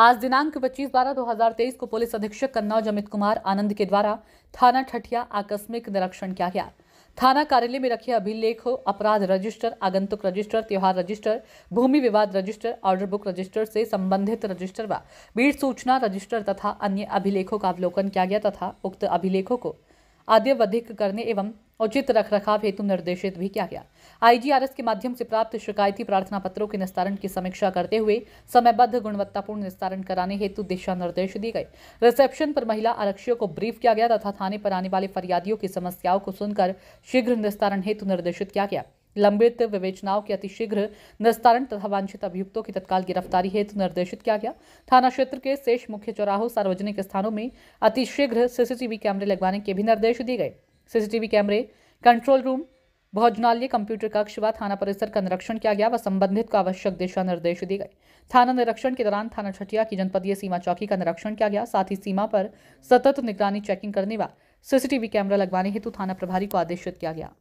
आज दिनांक 25 बारह 2023 को पुलिस अधीक्षक कन्नौज अमित कुमार आनंद के द्वारा थाना ठठिया आकस्मिक निरीक्षण किया गया थाना कार्यालय में रखे अभिलेख अपराध रजिस्टर आगंतुक रजिस्टर त्यौहार रजिस्टर भूमि विवाद रजिस्टर ऑर्डर बुक रजिस्टर से संबंधित रजिस्टर व बीट सूचना रजिस्टर तथा अन्य अभिलेखों का अवलोकन किया गया तथा उक्त अभिलेखों को अद्यवधिक करने एवं उचित रख रखाव हेतु निर्देशित भी किया गया आईजीआरएस के माध्यम से प्राप्त शिकायती प्रार्थना पत्रों के निस्तारण की समीक्षा करते हुए समयबद्ध गुणवत्तापूर्ण निस्तारण कराने हेतु दिशा निर्देश दिए गए रिसेप्शन पर महिला आरक्षियों को ब्रीफ किया गया तथा थाने पर आने वाले फरियादियों की समस्याओं को सुनकर शीघ्र निस्तारण हेतु निर्देशित किया गया लंबित विवेचनाओं के अतिशीघ्र निस्तारण तथा वांछित अभियुक्तों की तत्काल गिरफ्तारी हेतु निर्देशित किया गया थाना क्षेत्र के शेष मुख्य चौराहों सार्वजनिक स्थानों में अतिशीघ्र सीसीटीवी कैमरे लगवाने के भी निर्देश दिए गए सीसीटीवी कैमरे कंट्रोल रूम भोजनालय कंप्यूटर कक्ष व थाना परिसर का निरीक्षण किया गया व संबंधित को आवश्यक दिशा निर्देश दिए गए थाना निरीक्षण के दौरान थाना छटिया की जनपदीय सीमा चौकी का निरीक्षण किया गया साथ ही सीमा पर सतत निगरानी चेकिंग करने व सीसीटीवी कैमरा लगवाने हेतु थाना प्रभारी को आदेशित किया गया